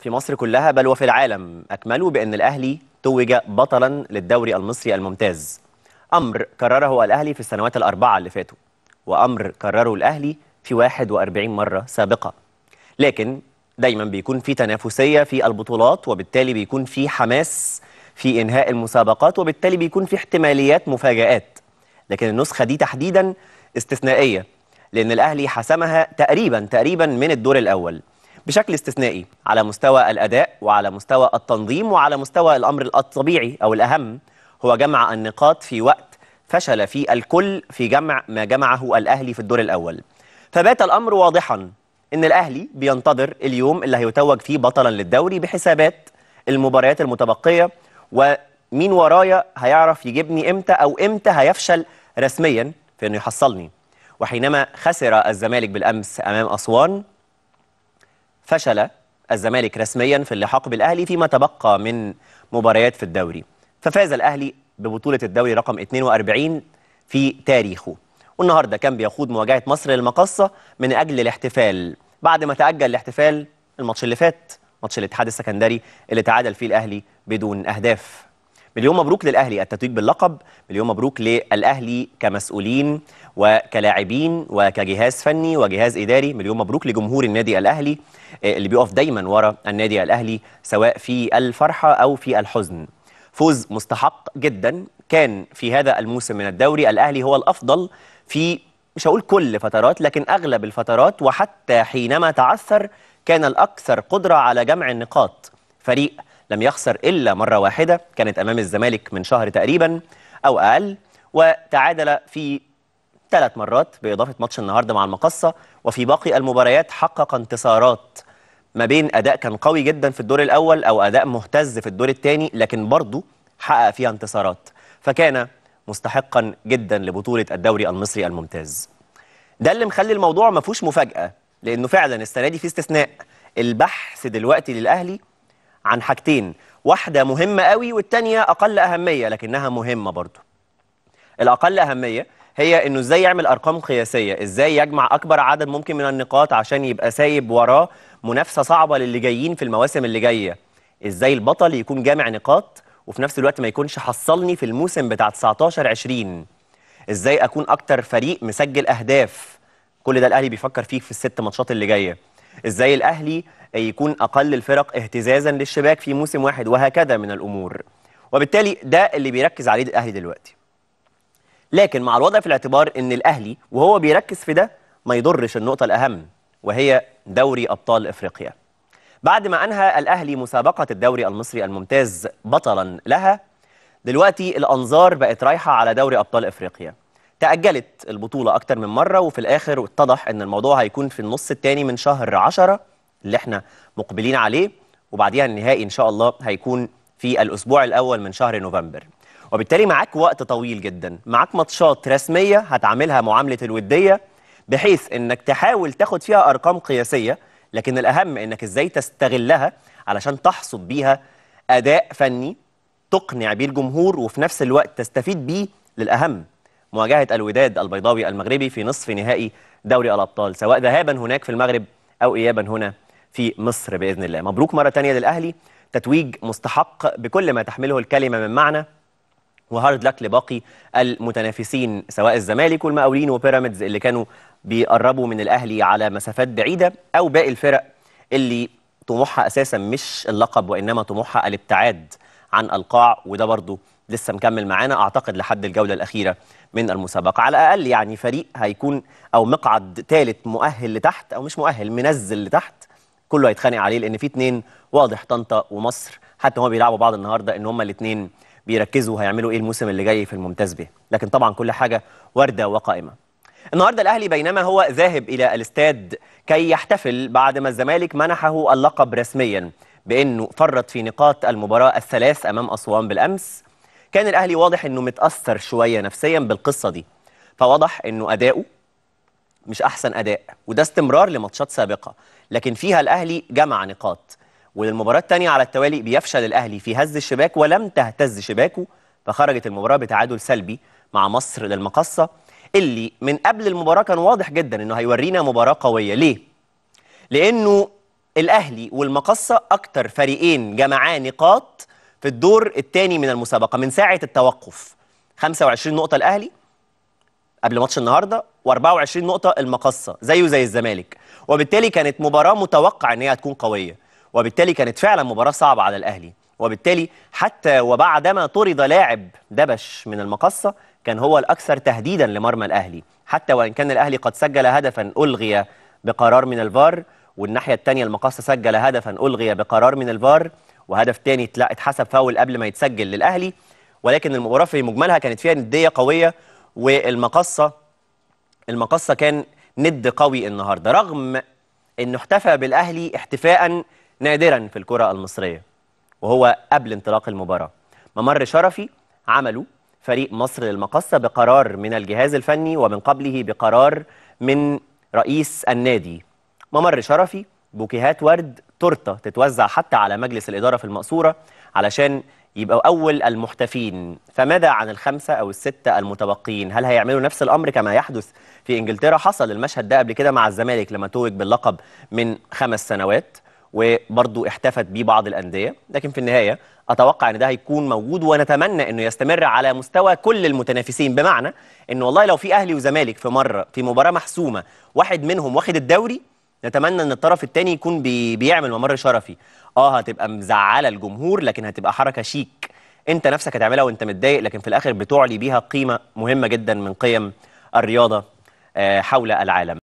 في مصر كلها بل وفي العالم أكملوا بأن الأهلي توج بطلا للدوري المصري الممتاز أمر كرره الأهلي في السنوات الأربعة اللي فاتوا وأمر كرره الأهلي في 41 مرة سابقة لكن دايما بيكون في تنافسية في البطولات وبالتالي بيكون في حماس في إنهاء المسابقات وبالتالي بيكون في احتماليات مفاجآت لكن النسخة دي تحديدا استثنائية لأن الأهلي حسمها تقريبا تقريبا من الدور الأول بشكل استثنائي على مستوى الأداء وعلى مستوى التنظيم وعلى مستوى الأمر الطبيعي أو الأهم هو جمع النقاط في وقت فشل فيه الكل في جمع ما جمعه الأهلي في الدور الأول فبات الأمر واضحا إن الأهلي بينتظر اليوم اللي هيتوج فيه بطلا للدوري بحسابات المباريات المتبقية ومين ورايا هيعرف يجيبني إمتى أو إمتى هيفشل رسميا في إنه يحصلني وحينما خسر الزمالك بالأمس أمام أسوان فشل الزمالك رسميا في اللحاق بالاهلي فيما تبقى من مباريات في الدوري ففاز الاهلي ببطوله الدوري رقم 42 في تاريخه والنهارده كان بيخوض مواجهه مصر للمقصه من اجل الاحتفال بعد ما تاجل الاحتفال الماتش اللي فات ماتش الاتحاد السكندري اللي تعادل فيه الاهلي بدون اهداف مليون مبروك للاهلي التتويج باللقب مليون مبروك للاهلي كمسؤولين وكلاعبين وكجهاز فني وجهاز اداري مليون مبروك لجمهور النادي الاهلي آه، اللي بيقف دايما ورا النادي الاهلي سواء في الفرحه او في الحزن فوز مستحق جدا كان في هذا الموسم من الدوري الاهلي هو الافضل في مش هقول كل فترات لكن اغلب الفترات وحتى حينما تعثر كان الاكثر قدره على جمع النقاط فريق لم يخسر إلا مرة واحدة كانت أمام الزمالك من شهر تقريبا أو أقل وتعادل في ثلاث مرات بإضافة ماتش النهاردة مع المقصة وفي باقي المباريات حقق انتصارات ما بين أداء كان قوي جدا في الدور الأول أو أداء مهتز في الدور الثاني لكن برضه حقق فيها انتصارات فكان مستحقا جدا لبطولة الدوري المصري الممتاز ده اللي مخلي الموضوع ما فيهوش مفاجأة لأنه فعلا السنة دي في استثناء البحث دلوقتي للأهلي عن حاجتين واحدة مهمة قوي والتانية أقل أهمية لكنها مهمة برضو الأقل أهمية هي انه ازاي يعمل ارقام قياسيه ازاي يجمع اكبر عدد ممكن من النقاط عشان يبقى سايب وراه منافسه صعبه للي جايين في المواسم اللي جايه ازاي البطل يكون جامع نقاط وفي نفس الوقت ما يكونش حصلني في الموسم بتاع 19 20 ازاي اكون اكتر فريق مسجل اهداف كل ده الاهلي بيفكر فيه في الست ماتشات اللي جايه ازاي الاهلي يكون أقل الفرق اهتزازا للشباك في موسم واحد وهكذا من الأمور وبالتالي ده اللي بيركز عليه الأهلي دلوقتي لكن مع الوضع في الاعتبار أن الأهلي وهو بيركز في ده ما يضرش النقطة الأهم وهي دوري أبطال إفريقيا بعد ما أنهى الأهلي مسابقة الدوري المصري الممتاز بطلا لها دلوقتي الأنظار بقت رايحة على دوري أبطال إفريقيا تأجلت البطولة أكتر من مرة وفي الآخر اتضح أن الموضوع هيكون في النص الثاني من شهر 10 اللي احنا مقبلين عليه وبعديها النهائي ان شاء الله هيكون في الاسبوع الاول من شهر نوفمبر وبالتالي معاك وقت طويل جدا معاك ماتشات رسميه هتعاملها معامله الوديه بحيث انك تحاول تاخد فيها ارقام قياسيه لكن الاهم انك ازاي تستغلها علشان تحصد بيها اداء فني تقنع بيه الجمهور وفي نفس الوقت تستفيد بيه للاهم مواجهه الوداد البيضاوي المغربي في نصف نهائي دوري الابطال سواء ذهابا هناك في المغرب او ايابا هنا في مصر باذن الله مبروك مره ثانيه للاهلي تتويج مستحق بكل ما تحمله الكلمه من معنى وهارد لك لباقي المتنافسين سواء الزمالك والمقاولين وبيراميدز اللي كانوا بيقربوا من الاهلي على مسافات بعيده او باقي الفرق اللي طموحها اساسا مش اللقب وانما طموحها الابتعاد عن القاع وده برضه لسه مكمل معانا اعتقد لحد الجوله الاخيره من المسابقه على الاقل يعني فريق هيكون او مقعد ثالث مؤهل لتحت او مش مؤهل منزل لتحت كله هيتخانق عليه لان في اتنين واضح طنطا ومصر حتى هما بيلعبوا بعض النهارده ان هما الاتنين بيركزوا هيعملوا ايه الموسم اللي جاي في الممتاز به لكن طبعا كل حاجه وارده وقائمه النهارده الاهلي بينما هو ذاهب الى الاستاد كي يحتفل بعد ما الزمالك منحه اللقب رسميا بانه فرط في نقاط المباراه الثلاث امام اسوان بالامس كان الاهلي واضح انه متاثر شويه نفسيا بالقصه دي فوضح انه اداؤه مش احسن اداء وده استمرار لماتشات سابقه لكن فيها الاهلي جمع نقاط والمباراه الثانيه على التوالي بيفشل الاهلي في هز الشباك ولم تهتز شباكه فخرجت المباراه بتعادل سلبي مع مصر للمقصه اللي من قبل المباراه كان واضح جدا انه هيورينا مباراه قويه ليه لانه الاهلي والمقصه اكتر فريقين جمعا نقاط في الدور الثاني من المسابقه من ساعه التوقف 25 نقطه الاهلي قبل ماتش النهارده و24 نقطه المقصه زيه زي الزمالك وبالتالي كانت مباراه متوقع ان هي هتكون قويه وبالتالي كانت فعلا مباراه صعبه على الاهلي وبالتالي حتى وبعدما طرد لاعب دبش من المقصه كان هو الاكثر تهديدا لمرمى الاهلي حتى وان كان الاهلي قد سجل هدفا الغي بقرار من الفار والناحيه الثانيه المقصه سجل هدفا الغي بقرار من الفار وهدف ثاني اتحسب فاول قبل ما يتسجل للاهلي ولكن المباراه في مجملها كانت فيها نديه قويه والمقصة المقصة كان ند قوي النهاردة رغم أنه احتفى بالأهلي احتفاء نادرا في الكرة المصرية وهو قبل انطلاق المباراة ممر شرفي عمله فريق مصر للمقصة بقرار من الجهاز الفني ومن قبله بقرار من رئيس النادي ممر شرفي بوكيهات ورد تورته تتوزع حتى على مجلس الإدارة في المقصورة علشان يبقى أول المحتفين فماذا عن الخمسة أو الستة المتبقين هل هيعملوا نفس الأمر كما يحدث في إنجلترا حصل المشهد ده قبل كده مع الزمالك لما توج باللقب من خمس سنوات وبرضه احتفت بيه بعض الأندية لكن في النهاية أتوقع أن ده هيكون موجود ونتمنى أنه يستمر على مستوى كل المتنافسين بمعنى أنه والله لو في أهلي وزمالك في مرة في مباراة محسومة واحد منهم واخد الدوري نتمنى ان الطرف الثاني يكون بي بيعمل ممر شرفي اه هتبقى مزعله الجمهور لكن هتبقى حركه شيك انت نفسك هتعملها وانت متضايق لكن في الاخر بتعلي بيها قيمه مهمه جدا من قيم الرياضه آه، حول العالم